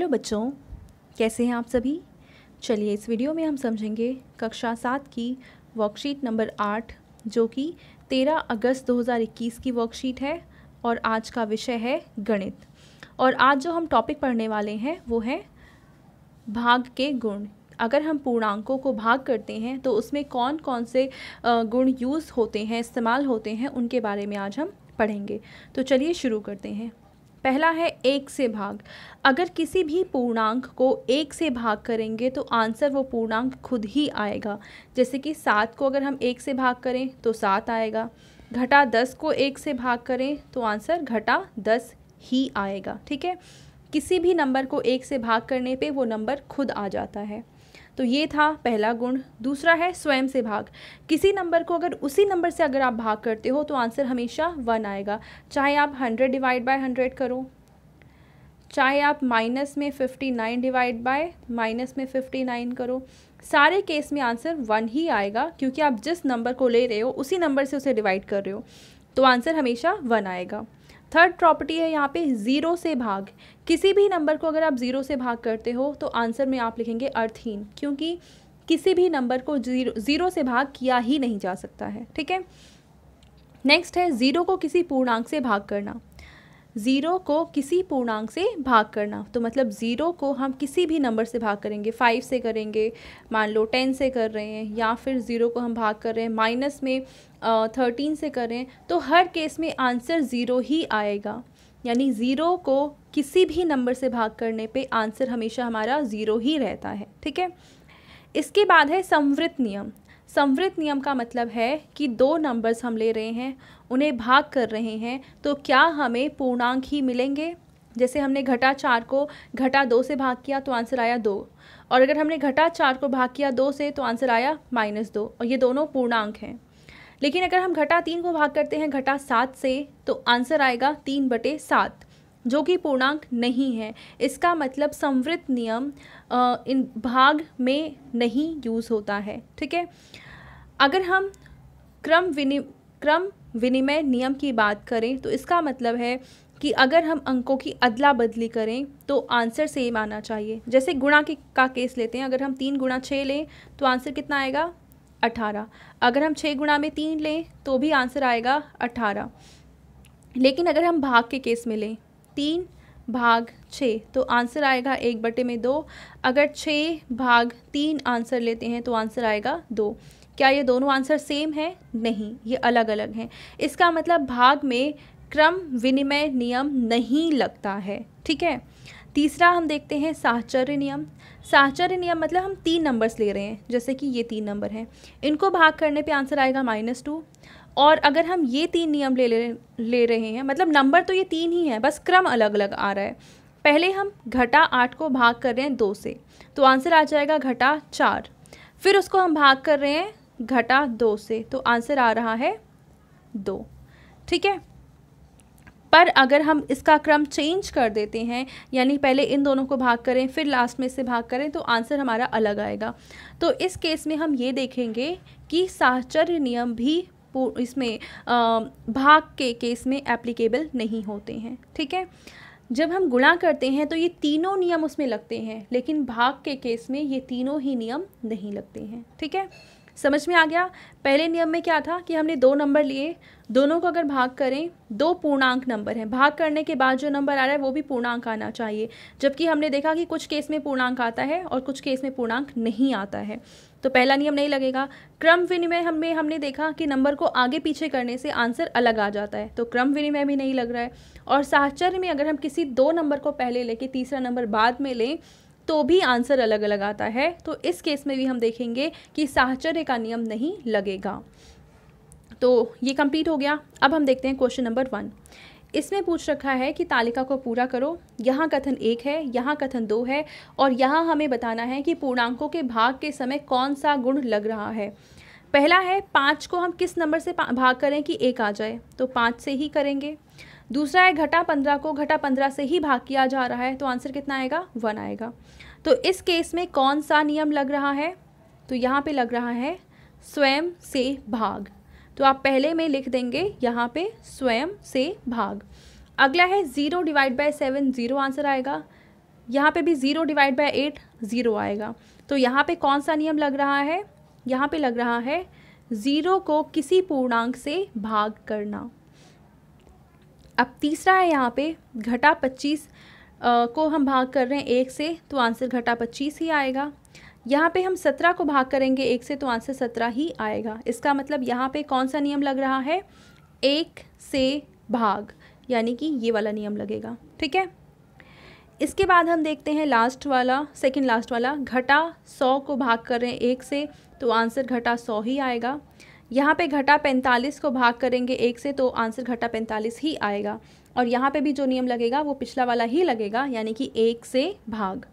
hello बच्चों कैसे हैं आप सभी चलिए इस वीडियो में हम समझेंगे कक्षा सात की वर्कशीट नंबर आठ जो कि तेरह अगस्त 2021 की वर्कशीट है और आज का विषय है गणित और आज जो हम टॉपिक पढ़ने वाले हैं वो है भाग के गुण अगर हम पूर्णांकों को भाग करते हैं तो उसमें कौन कौन से गुण यूज़ होते हैं इस्तेमाल होते हैं उनके बारे में आज हम पढ़ेंगे तो चलिए शुरू करते हैं पहला है एक से भाग अगर किसी भी पूर्णांक को एक से भाग करेंगे तो आंसर वो पूर्णांक खुद ही आएगा जैसे कि सात को अगर हम एक से भाग करें तो सात आएगा घटा दस को एक से भाग करें तो आंसर घटा दस ही आएगा ठीक है किसी भी नंबर को एक से भाग करने पे वो नंबर खुद आ जाता है तो ये था पहला गुण दूसरा है स्वयं से भाग किसी नंबर को अगर उसी नंबर से अगर आप भाग करते हो तो आंसर हमेशा वन आएगा चाहे आप हंड्रेड डिवाइड बाय हंड्रेड करो चाहे आप माइनस में fifty nine divide by minus में फिफ्टी नाइन करो सारे केस में आंसर वन ही आएगा क्योंकि आप जिस नंबर को ले रहे हो उसी नंबर से उसे डिवाइड कर रहे हो तो आंसर हमेशा वन आएगा थर्ड प्रॉपर्टी है यहाँ पे ज़ीरो से भाग किसी भी नंबर को अगर आप ज़ीरो से भाग करते हो तो आंसर में आप लिखेंगे अर्थहीन क्योंकि किसी भी नंबर को जीरो ज़ीरो से भाग किया ही नहीं जा सकता है ठीक है नेक्स्ट है ज़ीरो को किसी पूर्णांक से भाग करना ज़ीरो को किसी पूर्णांक से भाग करना तो मतलब ज़ीरो को हम किसी भी नंबर से भाग करेंगे फाइव से करेंगे मान लो टेन से कर रहे हैं या फिर ज़ीरो को हम भाग कर रहे हैं माइनस में थर्टीन से कर रहे हैं तो हर केस में आंसर ज़ीरो ही आएगा यानी ज़ीरो को किसी भी नंबर से भाग करने पे आंसर हमेशा हमारा ज़ीरो ही रहता है ठीक है इसके बाद है संवृत नियम संवृत नियम का मतलब है कि दो नंबर्स हम ले रहे हैं उन्हें भाग कर रहे हैं तो क्या हमें पूर्णांक ही मिलेंगे जैसे हमने घटा चार को घटा दो से भाग किया तो आंसर आया दो और अगर हमने घटा चार को भाग किया दो से तो आंसर आया माइनस दो और ये दोनों पूर्णांक हैं लेकिन अगर हम घटा तीन को भाग करते हैं घटा सात से तो आंसर आएगा तीन बटे सात जो कि पूर्णांक नहीं है इसका मतलब संवृत्त नियम इन भाग में नहीं यूज़ होता है ठीक है अगर हम क्रम विनि क्रम विनिमय नियम की बात करें तो इसका मतलब है कि अगर हम अंकों की अदला बदली करें तो आंसर सेम आना चाहिए जैसे गुणा के का केस लेते हैं अगर हम तीन गुणा छः लें तो आंसर कितना आएगा अठारह अगर हम छः गुणा में तीन लें तो भी आंसर आएगा अठारह लेकिन अगर हम भाग के केस में लें तीन भाग छः तो आंसर आएगा एक बटे में दो अगर छः भाग तीन आंसर लेते हैं तो आंसर आएगा दो क्या ये दोनों आंसर सेम है नहीं ये अलग अलग हैं इसका मतलब भाग में क्रम विनिमय नियम नहीं लगता है ठीक है तीसरा हम देखते हैं साहचर्य नियम साहचर्य नियम मतलब हम तीन नंबर्स ले रहे हैं जैसे कि ये तीन नंबर हैं इनको भाग करने पे आंसर आएगा माइनस टू और अगर हम ये तीन नियम ले ले रहे हैं मतलब नंबर तो ये तीन ही हैं बस क्रम अलग अलग आ रहा है पहले हम घटा आठ को भाग कर रहे हैं दो से तो आंसर आ जाएगा घटा चार फिर उसको हम भाग कर रहे हैं घटा दो से तो आंसर आ रहा है दो ठीक है पर अगर हम इसका क्रम चेंज कर देते हैं यानी पहले इन दोनों को भाग करें फिर लास्ट में से भाग करें तो आंसर हमारा अलग आएगा तो इस केस में हम ये देखेंगे कि साहचर्य नियम भी इसमें भाग के केस में एप्लीकेबल नहीं होते हैं ठीक है जब हम गुणा करते हैं तो ये तीनों नियम उसमें लगते हैं लेकिन भाग के केस में ये तीनों ही नियम नहीं लगते हैं ठीक है समझ में आ गया पहले नियम में क्या था कि हमने दो नंबर लिए दोनों को अगर भाग करें दो पूर्णांक नंबर हैं भाग करने के बाद जो नंबर आ रहा है वो भी पूर्णांक आना चाहिए जबकि हमने देखा कि कुछ केस में पूर्णांक आता है और कुछ केस में पूर्णांक नहीं आता है तो पहला नियम नहीं लगेगा क्रम विनिमय हमें हमने देखा कि नंबर को आगे पीछे करने से आंसर अलग आ जाता है तो क्रम विनिमय भी नहीं लग रहा है और साहचर्य में अगर हम किसी दो नंबर को पहले लेके तीसरा नंबर बाद में लें तो भी आंसर अलग अलग आता है तो इस केस में भी हम देखेंगे कि साहचर्य का नियम नहीं लगेगा तो ये कंप्लीट हो गया अब हम देखते हैं क्वेश्चन नंबर वन इसमें पूछ रखा है कि तालिका को पूरा करो यहाँ कथन एक है यहाँ कथन दो है और यहाँ हमें बताना है कि पूर्णांकों के भाग के समय कौन सा गुण लग रहा है पहला है पाँच को हम किस नंबर से भाग करें कि एक आ जाए तो पाँच से ही करेंगे दूसरा है घटा पंद्रह को घटा पंद्रह से ही भाग किया जा रहा है तो आंसर कितना आएगा वन आएगा तो इस केस में कौन सा नियम लग रहा है तो यहाँ पे लग रहा है स्वयं से भाग तो आप पहले में लिख देंगे यहाँ पे स्वयं से भाग अगला है zero divide by seven zero answer आएगा यहाँ पे भी zero divide by eight zero आएगा तो यहाँ पे कौन सा नियम लग रहा है यहाँ पे लग रहा है ज़ीरो को किसी पूर्णांक से भाग करना अब तीसरा है यहाँ पे घटा पच्चीस को हम भाग कर रहे हैं एक से तो आंसर घटा पच्चीस ही आएगा यहाँ पे हम सत्रह को भाग करेंगे एक से तो आंसर सत्रह ही आएगा इसका मतलब यहाँ पे कौन सा नियम लग रहा है एक से भाग यानी कि ये वाला नियम लगेगा ठीक है इसके बाद हम देखते हैं लास्ट वाला सेकंड लास्ट वाला घटा सौ को भाग कर रहे हैं एक से तो आंसर घटा सौ ही आएगा यहाँ पे घटा 45 को भाग करेंगे एक से तो आंसर घटा 45 ही आएगा और यहाँ पे भी जो नियम लगेगा वो पिछला वाला ही लगेगा यानी कि एक से भाग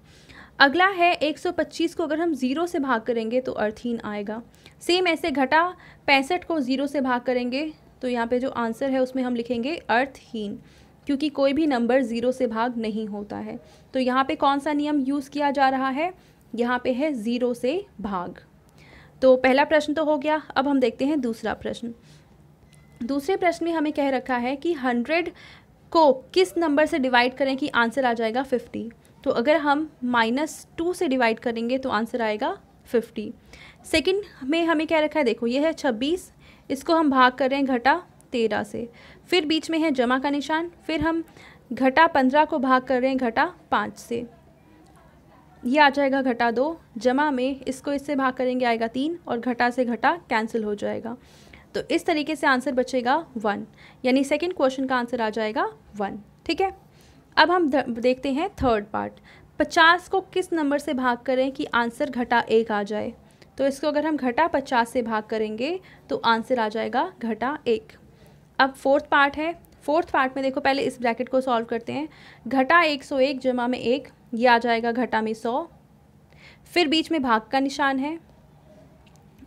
अगला है 125 को अगर हम ज़ीरो से भाग करेंगे तो अर्थहीन आएगा सेम ऐसे घटा पैंसठ को ज़ीरो से भाग करेंगे तो यहाँ पे जो आंसर है उसमें हम लिखेंगे अर्थहीन क्योंकि कोई भी नंबर ज़ीरो से भाग नहीं होता है तो यहाँ पे कौन सा नियम यूज़ किया जा रहा है यहाँ पे है ज़ीरो से भाग तो पहला प्रश्न तो हो गया अब हम देखते हैं दूसरा प्रश्न दूसरे प्रश्न में हमें कह रखा है कि हंड्रेड को किस नंबर से डिवाइड करें कि आंसर आ जाएगा फिफ्टी तो अगर हम माइनस टू से डिवाइड करेंगे तो आंसर आएगा फिफ्टी सेकेंड में हमें क्या रखा है देखो ये है छब्बीस इसको हम भाग कर रहे हैं घटा तेरह से फिर बीच में है जमा का निशान फिर हम घटा पंद्रह को भाग कर रहे हैं घटा पाँच से ये आ जाएगा घटा दो जमा में इसको इससे भाग करेंगे आएगा तीन और घटा से घटा कैंसिल हो जाएगा तो इस तरीके से आंसर बचेगा वन यानी सेकेंड क्वेश्चन का आंसर आ जाएगा वन ठीक है अब हम देखते हैं थर्ड पार्ट पचास को किस नंबर से भाग करें कि आंसर घटा एक आ जाए तो इसको अगर हम घटा पचास से भाग करेंगे तो आंसर आ जाएगा घटा एक अब फोर्थ पार्ट है फोर्थ पार्ट में देखो पहले इस ब्रैकेट को सॉल्व करते हैं घटा एक सौ एक जमा में एक ये आ जाएगा घटा में सौ फिर बीच में भाग का निशान है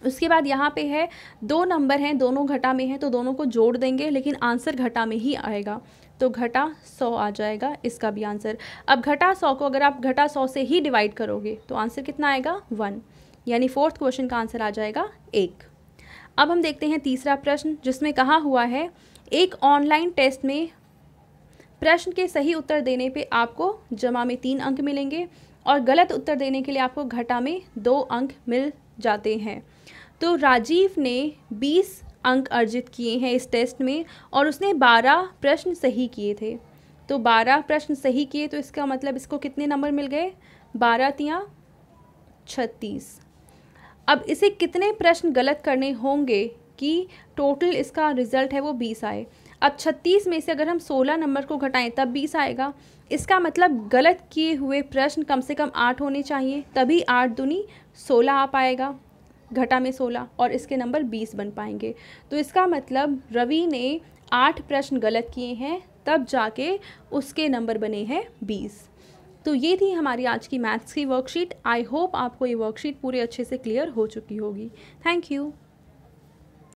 उसके बाद यहाँ पे है दो नंबर हैं दोनों घटा में हैं तो दोनों को जोड़ देंगे लेकिन आंसर घटा में ही आएगा तो घटा सौ आ जाएगा इसका भी आंसर अब घटा सौ को अगर आप घटा सौ से ही डिवाइड करोगे तो आंसर कितना आएगा वन यानी फोर्थ क्वेश्चन का आंसर आ जाएगा एक अब हम देखते हैं तीसरा प्रश्न जिसमें कहा हुआ है एक ऑनलाइन टेस्ट में प्रश्न के सही उत्तर देने पे आपको जमा में तीन अंक मिलेंगे और गलत उत्तर देने के लिए आपको घटा में दो अंक मिल जाते हैं तो राजीव ने 20 अंक अर्जित किए हैं इस टेस्ट में और उसने 12 प्रश्न सही किए थे तो 12 प्रश्न सही किए तो इसका मतलब इसको कितने नंबर मिल गए बारह तिया छत्तीस अब इसे कितने प्रश्न गलत करने होंगे जबकि टोटल इसका रिज़ल्ट है वो बीस आए अब छत्तीस में से अगर हम सोलह नंबर को घटाएं तब बीस आएगा इसका मतलब गलत किए हुए प्रश्न कम से कम आठ होने चाहिए तभी आठ दुनी सोलह आ पाएगा घटा में सोलह और इसके नंबर बीस बन पाएंगे तो इसका मतलब रवि ने आठ प्रश्न गलत किए हैं तब जाके उसके नंबर बने हैं बीस तो ये थी हमारी आज की मैथ्स की वर्कशीट आई होप आपको ये वर्कशीट पूरे अच्छे से क्लियर हो चुकी होगी थैंक यू